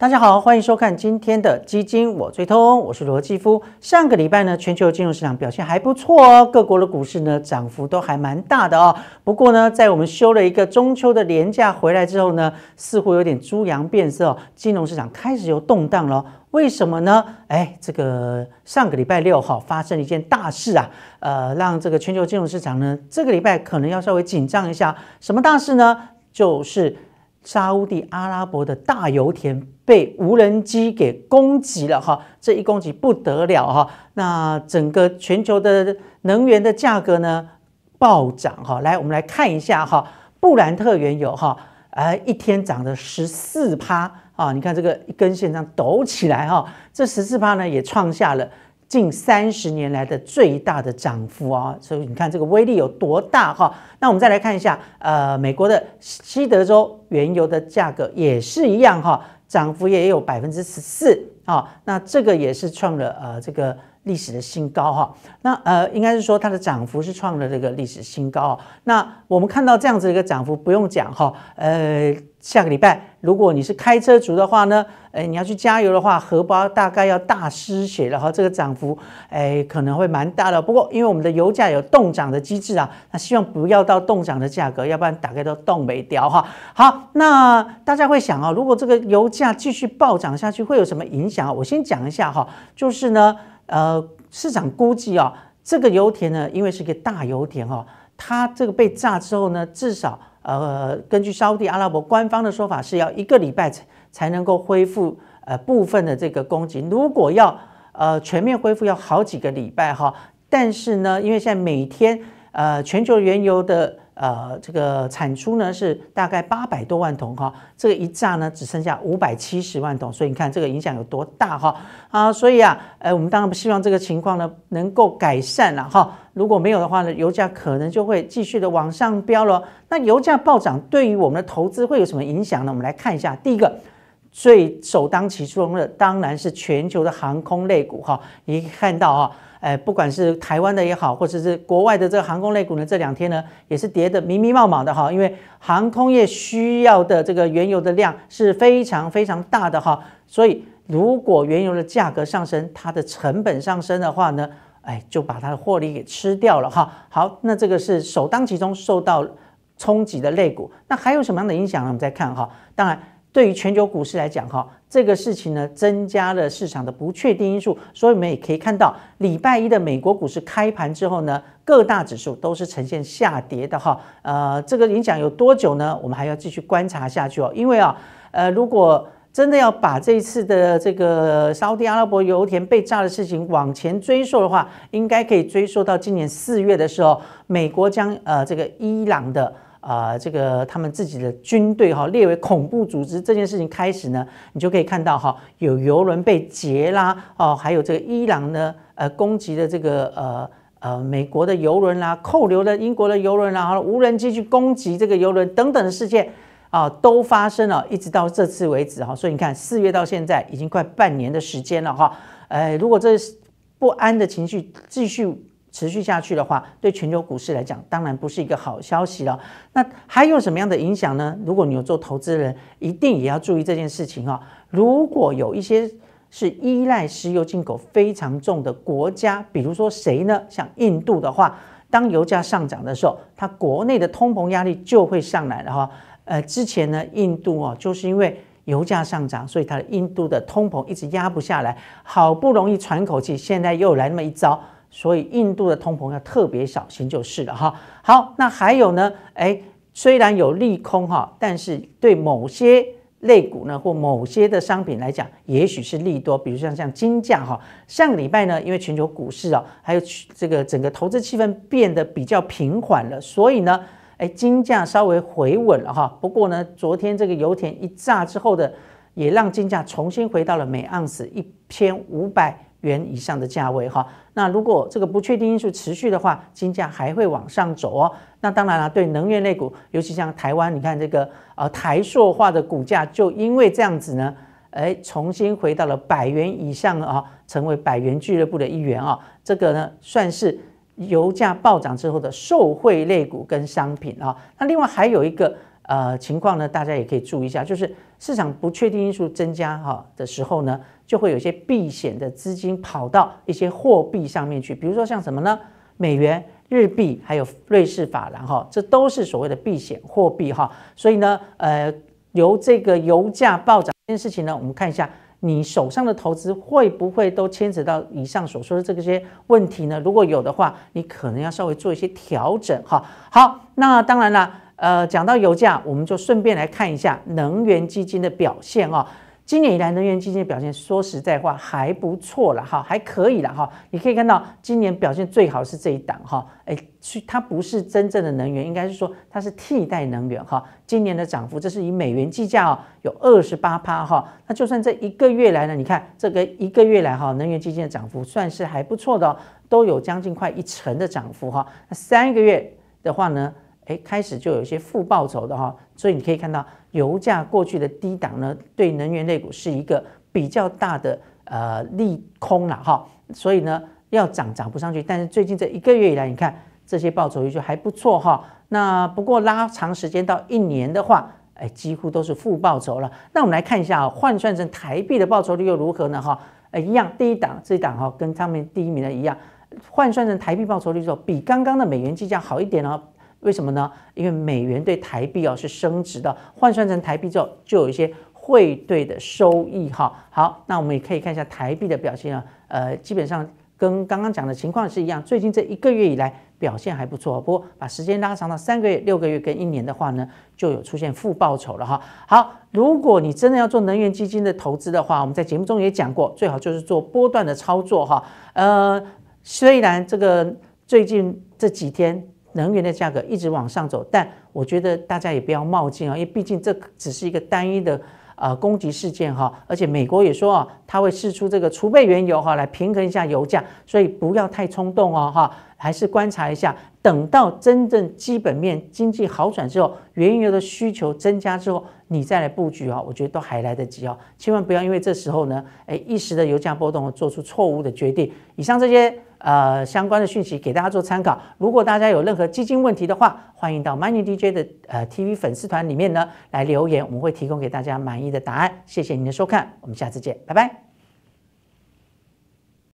大家好，欢迎收看今天的基金我最通，我是罗基夫。上个礼拜呢，全球金融市场表现还不错哦，各国的股市呢涨幅都还蛮大的哦。不过呢，在我们休了一个中秋的连假回来之后呢，似乎有点猪羊变色，哦，金融市场开始有动荡了。为什么呢？哎，这个上个礼拜六号发生了一件大事啊，呃，让这个全球金融市场呢，这个礼拜可能要稍微紧张一下。什么大事呢？就是。沙地阿拉伯的大油田被无人机给攻击了哈，这一攻击不得了哈，那整个全球的能源的价格呢暴涨哈，来我们来看一下哈，布兰特原油哈，哎一天涨了十四趴啊，你看这个一根线上抖起来哈，这十四趴呢也创下了。近三十年来的最大的涨幅啊，所以你看这个威力有多大哈？那我们再来看一下，呃，美国的西德州原油的价格也是一样哈，涨幅也有百分之十四啊，那这个也是创了呃这个。历史的新高哈，那呃应该是说它的涨幅是创了这个历史新高那我们看到这样子一个涨幅，不用讲哈，呃，下个礼拜如果你是开车族的话呢，哎，你要去加油的话，荷包大概要大失血，了哈。这个涨幅哎可能会蛮大的。不过因为我们的油价有冻涨的机制啊，那希望不要到冻涨的价格，要不然大概都冻没掉哈。好，那大家会想啊，如果这个油价继续暴涨下去，会有什么影响？我先讲一下哈，就是呢。呃，市场估计啊，这个油田呢，因为是个大油田哦，它这个被炸之后呢，至少呃，根据沙地阿拉伯官方的说法，是要一个礼拜才能够恢复呃部分的这个供给。如果要呃全面恢复，要好几个礼拜哈。但是呢，因为现在每天呃全球原油的呃，这个产出呢是大概八百多万桶哈，这一炸呢只剩下五百七十万桶，所以你看这个影响有多大哈啊，所以啊，呃，我们当然不希望这个情况呢能够改善了哈，如果没有的话呢，油价可能就会继续的往上飙了。那油价暴涨对于我们的投资会有什么影响呢？我们来看一下，第一个最首当其冲的当然是全球的航空类股哈，可以看到啊。哎，不管是台湾的也好，或者是国外的这个航空类股呢，这两天呢也是跌得迷迷茫茫的哈。因为航空业需要的这个原油的量是非常非常大的哈，所以如果原油的价格上升，它的成本上升的话呢，哎，就把它的获利给吃掉了哈。好，那这个是首当其冲受到冲击的类股。那还有什么样的影响呢？我们再看哈，当然。对于全球股市来讲，哈，这个事情呢增加了市场的不确定因素，所以我们也可以看到，礼拜一的美国股市开盘之后呢，各大指数都是呈现下跌的，哈，呃，这个影响有多久呢？我们还要继续观察下去哦，因为啊，呃，如果真的要把这一次的这个沙特阿拉伯油田被炸的事情往前追溯的话，应该可以追溯到今年四月的时候，美国将呃这个伊朗的。啊，这个他们自己的军队哈列为恐怖组织这件事情开始呢，你就可以看到哈，有游轮被劫啦，哦，还有这个伊朗呢，呃，攻击的这个呃呃美国的游轮啦，扣留的英国的游轮啦，然后无人机去攻击这个游轮等等的事件啊，都发生了，一直到这次为止哈，所以你看四月到现在已经快半年的时间了哈，哎，如果这不安的情绪继续。持续下去的话，对全球股市来讲，当然不是一个好消息了。那还有什么样的影响呢？如果你有做投资人，一定也要注意这件事情哦。如果有一些是依赖石油进口非常重的国家，比如说谁呢？像印度的话，当油价上涨的时候，它国内的通膨压力就会上来了哈。呃，之前呢，印度啊，就是因为油价上涨，所以它的印度的通膨一直压不下来，好不容易喘口气，现在又来那么一招。所以印度的通膨要特别小心就是了哈。好，那还有呢？哎，虽然有利空哈，但是对某些类股呢，或某些的商品来讲，也许是利多。比如像像金价哈，上个礼拜呢，因为全球股市啊，还有这个整个投资气氛变得比较平缓了，所以呢，哎，金价稍微回稳了哈。不过呢，昨天这个油田一炸之后的，也让金价重新回到了每盎司一千五百。元以上的价位哈，那如果这个不确定因素持续的话，金价还会往上走哦。那当然了，对能源类股，尤其像台湾，你看这个呃台塑化的股价，就因为这样子呢，哎，重新回到了百元以上啊，成为百元俱乐部的一员啊。这个呢，算是油价暴涨之后的受惠类股跟商品啊。那另外还有一个。呃，情况呢，大家也可以注意一下，就是市场不确定因素增加哈的时候呢，就会有一些避险的资金跑到一些货币上面去，比如说像什么呢？美元、日币，还有瑞士法郎哈，这都是所谓的避险货币哈。所以呢，呃，由这个油价暴涨这件事情呢，我们看一下你手上的投资会不会都牵扯到以上所说的这些问题呢？如果有的话，你可能要稍微做一些调整哈。好，那当然了。呃，讲到油价，我们就顺便来看一下能源基金的表现哦。今年以来，能源基金的表现，说实在话还不错了哈，还可以了哈。你可以看到，今年表现最好是这一档哈。哎，它不是真正的能源，应该是说它是替代能源哈。今年的涨幅，这是以美元计价哦，有二十八趴哈。那就算这一个月来呢，你看这个一个月来哈，能源基金的涨幅算是还不错的哦，都有将近快一成的涨幅哈。那三个月的话呢？哎，开始就有一些负报酬的哈，所以你可以看到油价过去的低档呢，对能源类股是一个比较大的呃利空了哈，所以呢要涨涨不上去。但是最近这一个月以来，你看这些报酬率就还不错哈。那不过拉长时间到一年的话，哎，几乎都是负报酬了。那我们来看一下啊，换算成台币的报酬率又如何呢？哈，哎，一样第一档、这一档哈，跟上面第一名的一样，换算成台币报酬率之后，比刚刚的美元计价好一点哦。为什么呢？因为美元对台币啊是升值的，换算成台币之后就有一些汇兑的收益哈。好，那我们也可以看一下台币的表现啊，呃，基本上跟刚刚讲的情况是一样。最近这一个月以来表现还不错，不过把时间拉长到三个月、六个月跟一年的话呢，就有出现负报酬了哈。好，如果你真的要做能源基金的投资的话，我们在节目中也讲过，最好就是做波段的操作哈。呃，虽然这个最近这几天。能源的价格一直往上走，但我觉得大家也不要冒进啊，因为毕竟这只是一个单一的啊攻击事件哈，而且美国也说啊，它会试出这个储备原油哈，来平衡一下油价，所以不要太冲动哦哈，还是观察一下，等到真正基本面经济好转之后，原油的需求增加之后，你再来布局啊，我觉得都还来得及啊，千万不要因为这时候呢，哎一时的油价波动而做出错误的决定。以上这些。呃，相关的讯息给大家做参考。如果大家有任何基金问题的话，欢迎到 Money DJ 的呃 TV 粉丝团里面呢来留言，我们会提供给大家满意的答案。谢谢您的收看，我们下次见，拜拜。